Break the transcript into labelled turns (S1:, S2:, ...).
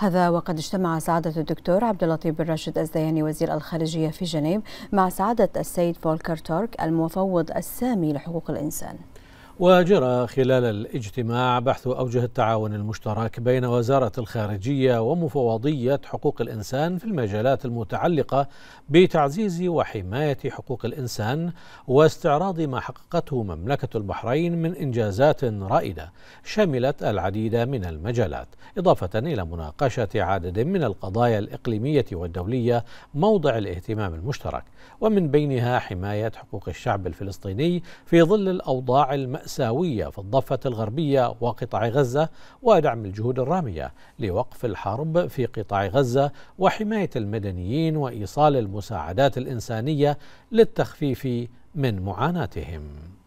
S1: هذا وقد اجتمع سعادة الدكتور عبد اللطيف بن راشد الزياني وزير الخارجية في جنيف مع سعادة السيد فولكر تورك المفوض السامي لحقوق الإنسان
S2: وجرى خلال الاجتماع بحث أوجه التعاون المشترك بين وزارة الخارجية ومفوضية حقوق الإنسان في المجالات المتعلقة بتعزيز وحماية حقوق الإنسان واستعراض ما حققته مملكة البحرين من إنجازات رائدة شملت العديد من المجالات إضافة إلى مناقشة عدد من القضايا الإقليمية والدولية موضع الاهتمام المشترك ومن بينها حماية حقوق الشعب الفلسطيني في ظل الأوضاع المأساوية مأساوية في الضفة الغربية وقطاع غزة ودعم الجهود الرامية لوقف الحرب في قطاع غزة وحماية المدنيين وإيصال المساعدات الإنسانية للتخفيف من معاناتهم